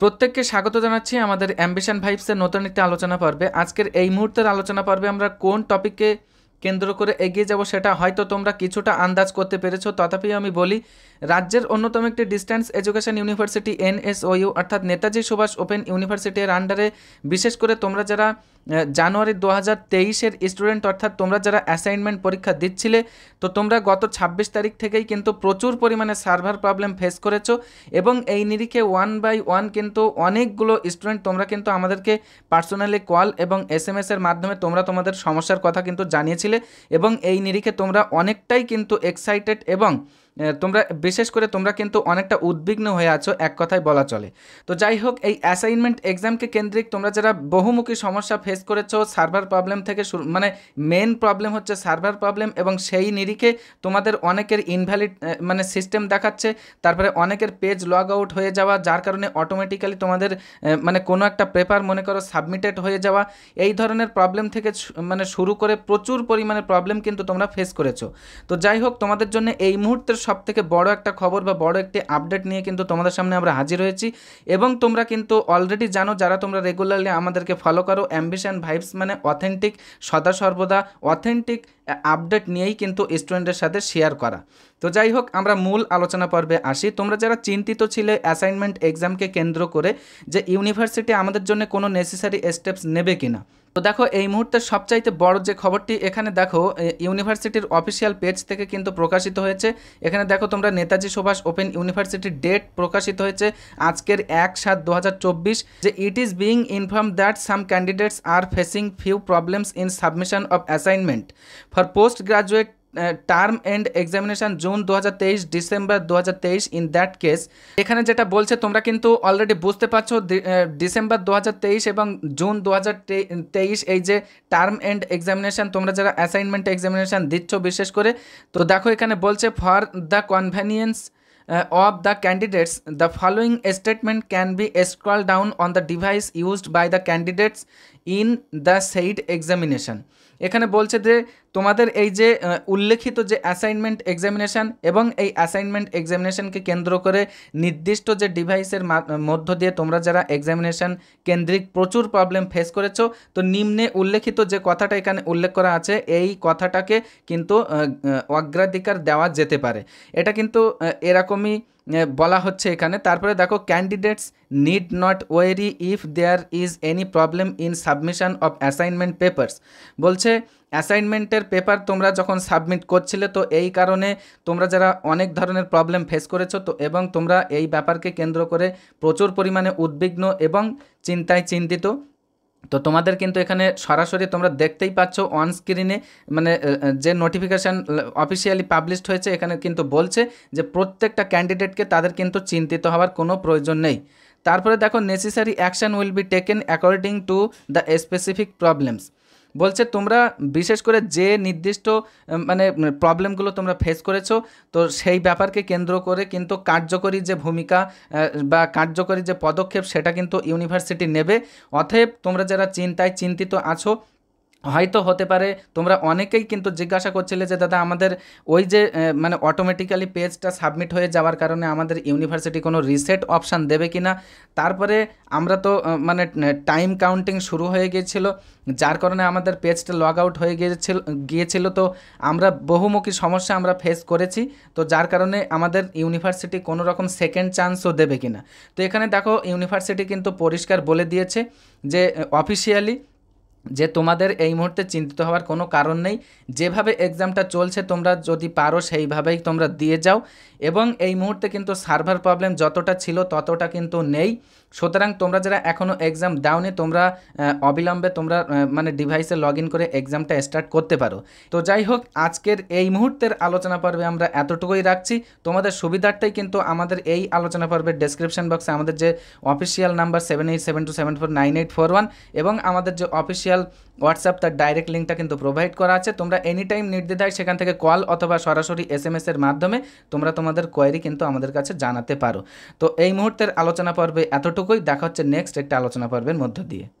প্রত্যেককে স্বাগত জানাচ্ছি আমাদের অ্যাম্বিশন ভাইবসের নতুন একটি আলোচনা পর্বে আজকের এই মুহূর্তের আলোচনা পর্বে আমরা কোন টপিকে কেন্দ্র করে এগিয়ে যাব সেটা হয়তো তোমরা কিছুটা আন্দাজ করতে পেরেছো তথাপি আমি বলি রাজ্যের অন্যতম একটি ডিস্ট্যান্স এডুকেশন ইউনিভার্সিটি এনএসওইউ অর্থাৎ নেতাজি সুভাষ ওপেন ইউনিভার্সিটির আন্ডারে বিশেষ করে তোমরা যারা জানুয়ারি দু হাজার তেইশের স্টুডেন্ট অর্থাৎ তোমরা যারা অ্যাসাইনমেন্ট পরীক্ষা দিচ্ছিলে তো তোমরা গত ২৬ তারিখ থেকেই কিন্তু প্রচুর পরিমাণে সার্ভার প্রবলেম ফেস করেছো এবং এই নিরিখে ওয়ান বাই ওয়ান কিন্তু অনেকগুলো স্টুডেন্ট তোমরা কিন্তু আমাদেরকে পার্সোনালি কল এবং এস এর মাধ্যমে তোমরা তোমাদের সমস্যার কথা কিন্তু জানিয়েছিলে এবং এই নিরিখে তোমরা অনেকটাই কিন্তু এক্সাইটেড এবং তোমরা বিশেষ করে তোমরা কিন্তু অনেকটা উদ্বিগ্ন হয়ে আছো এক কথায় বলা চলে তো যাই হোক এই অ্যাসাইনমেন্ট এক্সামকে কেন্দ্রিক তোমরা যারা বহুমুখী সমস্যা ফেস করেছো সার্ভার প্রবলেম থেকে শুরু মানে মেন প্রবলেম হচ্ছে সার্ভার প্রবলেম এবং সেই নিরিখে তোমাদের অনেকের ইনভ্যালিড মানে সিস্টেম দেখাচ্ছে তারপরে অনেকের পেজ লগ আউট হয়ে যাওয়া যার কারণে অটোমেটিক্যালি তোমাদের মানে কোনো একটা পেপার মনে করো সাবমিটেড হয়ে যাওয়া এই ধরনের প্রবলেম থেকে মানে শুরু করে প্রচুর পরিমাণে প্রবলেম কিন্তু তোমরা ফেস করেছো তো যাই হোক তোমাদের জন্য এই মুহূর্তের সবথেকে বড় একটা খবর বা বড় একটি আপডেট নিয়ে কিন্তু তোমাদের সামনে আমরা হাজির হয়েছি এবং তোমরা কিন্তু অলরেডি জানো যারা তোমরা রেগুলারলি আমাদেরকে ফলো করো অ্যাম্বিশন ভাইবস মানে অথেন্টিক সদা সর্বদা অথেন্টিক আপডেট নিয়েই কিন্তু স্টুডেন্টের সাথে শেয়ার করা তো যাই হোক আমরা মূল আলোচনা পর্বে আসি তোমরা যারা চিন্তিত ছিলে অ্যাসাইনমেন্ট এক্সামকে কেন্দ্র করে যে ইউনিভার্সিটি আমাদের জন্য কোনো নেসেসারি স্টেপস নেবে কিনা তো দেখো এই মুহূর্তে সবচাইতে বড় যে খবরটি এখানে দেখো ইউনিভার্সিটির অফিসিয়াল পেজ থেকে কিন্তু প্রকাশিত হয়েছে এখানে দেখো তোমরা নেতাজি সুভাষ ওপেন ইউনিভার্সিটির ডেট প্রকাশিত হয়েছে আজকের এক সাত দু যে it is being inform that some candidates are facing few problems in submission of assignment for for postgraduate uh, term end examination June 2023 December 2023 in that case এখানে যেটা বলছে তোমরা কিন্তু অলরেডি বুঝতে পারছো ডিসেম্বর 2023 uh, এবং জুন 2023 এই যে টার্ম এন্ড এক্সামিনেশন তোমরা যারা অ্যাসাইনমেন্ট এক্সামিনেশন দিচ্ছ বিশেষ করে তো দেখো এখানে বলছে for the convenience of the candidates the following statement can be scroll down on the device used by the candidates in the said examination এখানে বলছে যে তোমাদের এই যে উল্লেখিত যে অ্যাসাইনমেন্ট এক্সামিনেশান এবং এই অ্যাসাইনমেন্ট এক্সামিনেশানকে কেন্দ্র করে নির্দিষ্ট যে ডিভাইসের মধ্য দিয়ে তোমরা যারা এক্সামিনেশান কেন্দ্রিক প্রচুর প্রবলেম ফেস করেছো তো নিম্নে উল্লেখিত যে কথাটা এখানে উল্লেখ করা আছে এই কথাটাকে কিন্তু অগ্রাধিকার দেওয়া যেতে পারে এটা কিন্তু এরকমই বলা হচ্ছে এখানে তারপরে দেখো candidates need not worry if there is any problem in submission of assignment papers বলছে অ্যাসাইনমেন্টের পেপার তোমরা যখন সাবমিট করছিলে তো এই কারণে তোমরা যারা অনেক ধরনের প্রবলেম ফেস করেছো তো এবং তোমরা এই ব্যাপারকে কেন্দ্র করে প্রচুর পরিমাণে উদ্বিগ্ন এবং চিন্তায় চিন্তিত তো তোমাদের কিন্তু এখানে সরাসরি তোমরা দেখতেই পাচ্ছ অন স্ক্রিনে মানে যে নোটিফিকেশান অফিসিয়ালি পাবলিশড হয়েছে এখানে কিন্তু বলছে যে প্রত্যেকটা ক্যান্ডিডেটকে তাদের কিন্তু চিন্তিত হওয়ার কোনো প্রয়োজন নেই তারপরে দেখো necessary action will be taken according to the specific problems বলছে তোমরা বিশেষ করে যে নির্দিষ্ট মানে প্রবলেমগুলো তোমরা ফেস করেছো তো সেই ব্যাপারকে কেন্দ্র করে কিন্তু কার্যকরী যে ভূমিকা বা কার্যকরী যে পদক্ষেপ সেটা কিন্তু ইউনিভার্সিটি নেবে অতএব তোমরা যারা চিন্তায় চিন্তিত আছো হয়তো হতে পারে তোমরা অনেকেই কিন্তু জিজ্ঞাসা করছিলে যে দাদা আমাদের ওই যে মানে অটোমেটিক্যালি পেজটা সাবমিট হয়ে যাওয়ার কারণে আমাদের ইউনিভার্সিটি কোনো রিসেট অপশান দেবে কি না তারপরে আমরা তো মানে টাইম কাউন্টিং শুরু হয়ে গিয়েছিল যার কারণে আমাদের পেজটা লগ আউট হয়ে গিয়েছিল গিয়েছিল তো আমরা বহুমুখী সমস্যা আমরা ফেস করেছি তো যার কারণে আমাদের ইউনিভার্সিটি কোনো রকম সেকেন্ড চান্সও দেবে কি না তো এখানে দেখো ইউনিভার্সিটি কিন্তু পরিষ্কার বলে দিয়েছে যে অফিসিয়ালি যে তোমাদের এই মুহূর্তে চিন্তিত হওয়ার কোনো কারণ নেই যেভাবে এক্সামটা চলছে তোমরা যদি পারো সেইভাবেই তোমরা দিয়ে যাও এবং এই মুহূর্তে কিন্তু সার্ভার প্রবলেম যতটা ছিল ততটা কিন্তু নেই সুতরাং তোমরা যারা এখনও এক্সাম দাওনি তোমরা অবিলম্বে তোমরা মানে ডিভাইসে লগ করে এক্সামটা স্টার্ট করতে পারো তো যাই হোক আজকের এই মুহূর্তের আলোচনা পর্বে আমরা এতটুকুই রাখছি তোমাদের সুবিধার্থেই কিন্তু আমাদের এই আলোচনা পর্বের ডেসক্রিপশন বক্সে আমাদের যে official number seven seven two seven four nine eight four one এবং আমাদের যে অফিসিয়াল অফিসিয়াল হোয়াটসঅ্যাপ তার ডাইরেক্ট লিঙ্কটা কিন্তু প্রোভাইড করা আছে তোমরা এনি টাইম নির্দিধায় সেখান থেকে কল অথবা সরাসরি এস এম এসের মাধ্যমে তোমরা তোমাদের কোয়ারি কিন্তু আমাদের কাছে জানাতে পারো তো এই মুহূর্তের আলোচনা পর্বে এতটুকুই দেখা হচ্ছে নেক্সট একটা আলোচনা পর্বের মধ্য দিয়ে